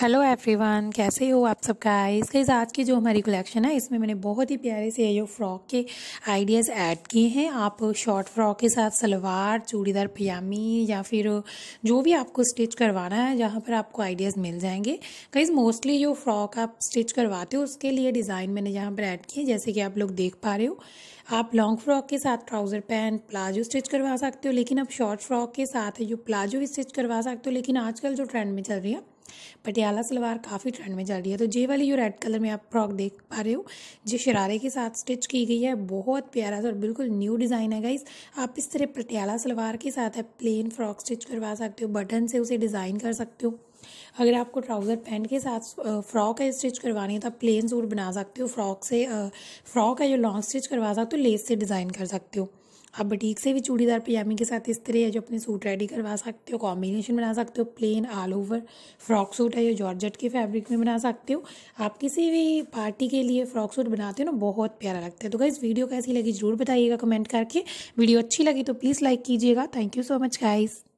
hello everyone कैसे हो आप सब गाइस गाइस आज की जो हमारी कलेक्शन है इसमें मैंने बहुत ही प्यारे से ये फ्रॉक के आइडियाज़ ऐड किए हैं आप शॉर्ट फ्रॉक के साथ सलवार चूड़ीदार पजामी या फिर जो भी आपको स्टिच करवाना है जहाँ पर आपको आइडियाज़ मिल जाएंगे गाइस मोस्टली जो फ्रॉक आप स्टिच करवाते हो उसके लिए डिज़ाइन मैंने यहाँ पर ऐड किए जैसे कि आप लोग देख पा रहे हो आप लॉन्ग फ्रॉक के साथ ट्राउज़र पैंट प्लाजो स्टिच करवा सकते हो लेकिन आप शॉर्ट फ्रॉक के साथ जो प्लाजो भी स्टिच करवा सकते हो लेकिन आजकल जो ट्रेंड में चल रही है पटियाला सलवार काफ़ी ट्रेंड में चल रही है तो ये वाली जो रेड कलर में आप फ्रॉक देख पा रहे हो जो शरारे के साथ स्टिच की गई है बहुत प्यारा सा और बिल्कुल न्यू डिज़ाइन है गाइस आप इस तरह पटियाला सलवार के साथ है प्लेन फ्रॉक स्टिच करवा सकते हो बटन से उसे डिज़ाइन कर सकते हो अगर आपको ट्राउज़र पैंट के साथ फ्रॉक है स्टिच करवानी है तो आप प्लेन सूट बना सकते हो फ्रॉक से फ्रॉक है जो लॉन्ग स्टिच करवा सकते हो लेस से डिज़ाइन कर सकते हो आप बटीक से भी चूड़ीदार पजामे के साथ इस तरह है जो अपने सूट रेडी करवा सकते हो कॉम्बिनेशन बना सकते हो plain all over frock suit है या जॉर्जट के फैब्रिक में बना सकते हो आप किसी भी पार्टी के लिए फ्रॉक सूट बनाते हो ना बहुत प्यारा लगता है तो गाइज़ वीडियो कैसी लगी ज़रूर बताइएगा कमेंट करके वीडियो अच्छी लगी तो प्लीज़ लाइक कीजिएगा thank you so much guys